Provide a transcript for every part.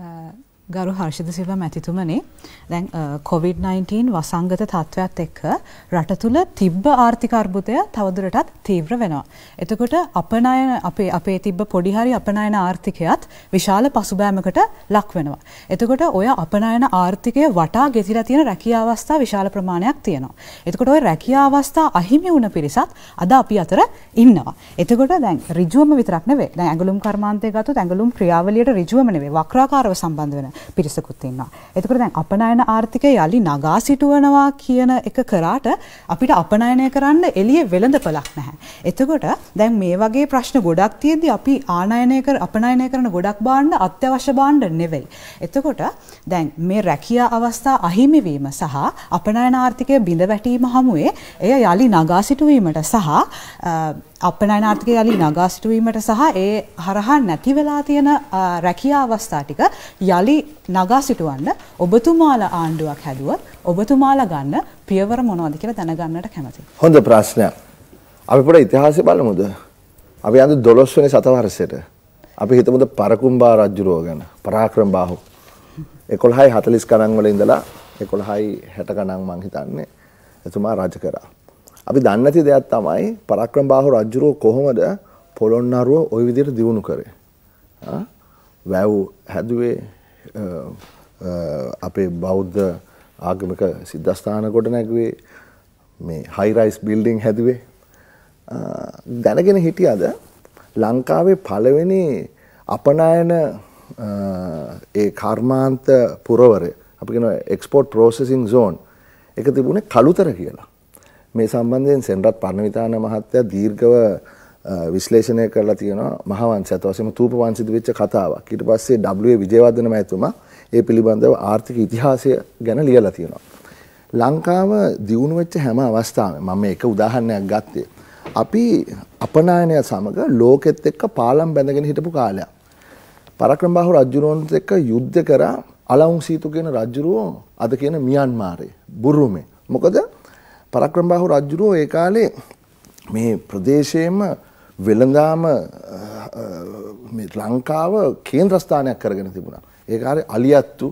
呃。ගරු හර්ෂද සිල්ව මැතිතුමනේ දැන් කොවිD-19 වසංගත තත්ත්වයක් එක්ක රට තුළ තිබ්බ ආර්ථික අර්බුදය තවදුරටත් තීව්‍ර වෙනවා. එතකොට අපනයන අපේ අපේ තිබ්බ පොඩිහරි අපනයන ආර්ථිකයත් විශාල පසුබෑමකට ලක් වෙනවා. එතකොට ඔය අපනයන ආර්ථිකය වටා ගෙතිලා තියෙන රැකිය අවස්ථා විශාල ප්‍රමාණයක් තියෙනවා. එතකොට ඔය රැකිය අවස්ථා අහිමි වුණ පිරිසත් අද අපි අතර ඉන්නවා. එතකොට දැන් ඍජුවම විතරක් නෙවෙයි. දැන් ඇඟලුම් කර්මාන්තය ගත්තොත් ඇඟලුම් ක්‍රියාවලියට ඍජුවම නෙවෙයි වක්‍රාකාරව සම්බන්ධ වෙන පිරිසකුත් ඉන්නවා. එතකොට දැන් අපනයන ආර්ථිකය යලි නගා සිටුවනවා කියන එක කරාට අපිට අපනයනය කරන්න එළිය වෙළඳපලක් නැහැ. එතකොට දැන් මේ වගේ ප්‍රශ්න ගොඩක් තියෙද්දි අපි ආනයනය කර අපනයනය කරන ගොඩක් භාණ්ඩ අත්‍යවශ්‍ය භාණ්ඩ නෙවෙයි. එතකොට දැන් මේ රැකියා අවස්ථා අහිමිවීම සහ අපනයන ආර්ථිකය බිඳ වැටීම හමුවේ එය යලි නගා සිටුවීමට සහ අපනයනාර්ථකය යළි නගා සිටුවීමට සහ ඒ හරහා නැති වෙලා තියෙන රැකියා අවස්ථා ටික යළි නගා සිටුවන්න ඔබතුමාලා ආණ්ඩුවක් හැදුවොත් ඔබතුමාලා ගන්න පියවර මොනවද කියලා දැනගන්නට කැමතියි. හොඳ ප්‍රශ්නයක්. අපි පොඩ්ඩක් ඉතිහාසය බලමුද? අපි අද 12 වෙනි සතවර්ෂයට අපි හිතමුද පරකුම්බා රජුරෝ ගැන පරාක්‍රම බාහු 11යි 40 ගණන් වල ඉඳලා 11යි 60 ගණන් මං හිතන්නේ එතුමා රජ කරා. අපි දන්නේ නැති දෙයක් තමයි පරක්‍රමබාහු රජුරෝ කොහොමද පොළොන්නරුව ওই විදිහට දියුණු කරේ. වැව් හැදුවේ අපේ බෞද්ධ ආගමික සිද්ධස්ථාන ගොඩ නැගුවේ මේ හයි රයිස් බිල්ඩින් හැදුවේ දැනගෙන හිටියද ලංකාවේ පළවෙනි අපනායන ඒ කර්මාන්ත පුරවරය අපි කියන එක්ස්පෝට් ප්‍රෝසෙසින් සෝන් එක තිබුණේ කළුතර කියලා මේ සම්බන්ධයෙන් සෙන්රත් පරණවිතාන මහත්තයා දීර්ඝව විශ්ලේෂණය කරලා තියෙනවා මහවංශය අත වශයෙන්ම තූප වංශිත වෙච්ච කතාවක්. ඊට පස්සේ W විජේවර්ධන මහතුමා ඒ පිළිබඳව ආර්ථික ඉතිහාසය ගැන ලියලා තියෙනවා. ලංකාව දියුණු වෙච්ච හැම අවස්ථාවෙම මම එක උදාහරණයක් ගත්තේ. අපි අපනායනය සමග ලෝකෙත් එක්ක පාලම් බැඳගෙන හිටපු කාලයක්. පරක්‍රමබාහු රජුරෝන්ත් එක්ක යුද්ධ කරා අලවුන් සීතු කියන රජුරුවෝ අද කියන මියන්මාරේ බුරුමේ. මොකද පරක්‍රමබාහු රජුරෝ ඒ කාලේ මේ ප්‍රදේශයේම වෙළඳාම මේ ලංකාව කේන්ද්‍රස්ථානයක් කරගෙන තිබුණා. ඒ කාලේ අලියත්තු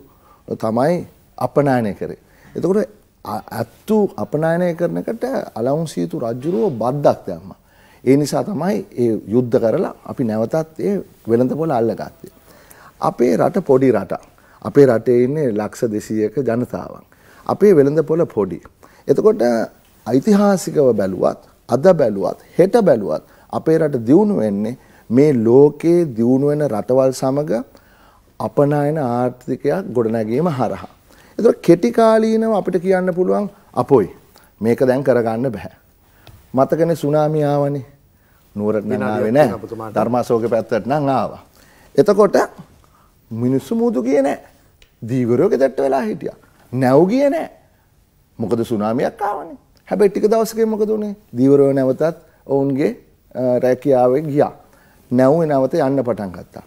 තමයි අපනායනය කරේ. එතකොට අත්තු අපනායනය කරනකට අලවුන්සීතු රජුරෝ බද්දක් දැම්මා. ඒ නිසා තමයි ඒ යුද්ධ කරලා අපි නැවතත් ඒ වෙළඳපොළ අල්ලගත්තේ. අපේ රට පොඩි රටක්. අපේ රටේ ඉන්නේ ලක්ෂ 200ක ජනතාවක්. අපේ වෙළඳපොළ පොඩි. එතකොට ඓතිහාසිකව බැලුවත් අද බැලුවත් හෙට බැලුවත් අපේ රට දියුණු වෙන්නේ මේ ලෝකයේ දියුණු වෙන රටවල් සමග අපනායන ආර්ථිකයක් ගොඩනැගීම හරහා. එතකොට කෙටි කාලීනව අපිට කියන්න පුළුවන් අපොයි. මේක දැන් කරගන්න බෑ. මතකනේ සුනාමි ආවනේ. නුවරට නම් ආවේ නෑ. ධර්මාශෝක පැත්තට නම් ආවා. එතකොට මිනිස්සු මුදු ගියේ නෑ. දීවරයෝ ගෙදරට වෙලා හිටියා. නැව් ගියේ නෑ. මොකද සුනාමියක් ආවනේ. හැබැයි ටික දවසකින් මොකද උනේ? දීවරව නැවතත් ඔවුන්ගේ රැකියාවේ ගියා. නැවුවේ නැවත යන්න පටන් ගත්තා.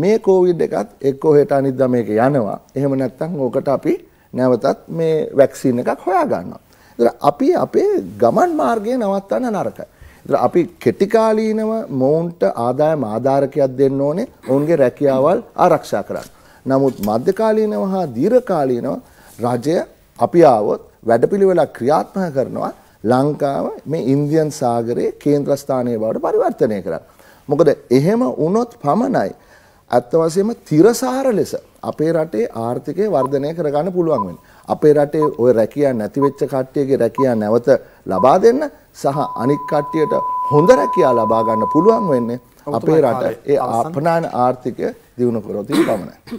මේ කොවිඩ් එකත් එක්කෝ හෙට අනිද්දා මේක යනවා. එහෙම නැත්නම් ඕකට අපි නැවතත් මේ වැක්සින් එකක් හොයාගන්නවා. ඒතර අපි අපේ ගමන් මාර්ගය නවත්තන්න නරකයි. ඒතර අපි කෙටිකාලීනව මොවුන්ට ආදායම ආධාරකයක් දෙන්න ඕනේ ඔවුන්ගේ රැකියාවල් ආරක්ෂා කරන්න. නමුත් මධ්‍යකාලීනව හා දීර්ඝකාලීනව රජය අපි ආවොත් වැඩපිළිවෙලක් ක්‍රියාත්මක කරනවා ලංකාව මේ ඉන්දියන් සාගරයේ කේන්ද්‍රස්ථානය බවට පරිවර්තනය කරන්න. මොකද එහෙම වුණොත් පමණයි ඇත්ත වශයෙන්ම තිරසාර ලෙස අපේ රටේ ආර්ථිකය වර්ධනය කරගන්න පුළුවන් වෙන්නේ. අපේ රටේ ওই රැකියා නැති වෙච්ච කට්ටියගේ රැකියා නැවත ලබා දෙන්න සහ අනික් කට්ටියට හොඳ රැකියා ලබා ගන්න පුළුවන් වෙන්නේ අපේ රට ඒ අපනාන ආර්ථිකය දියුණු කරොතින් පමණයි.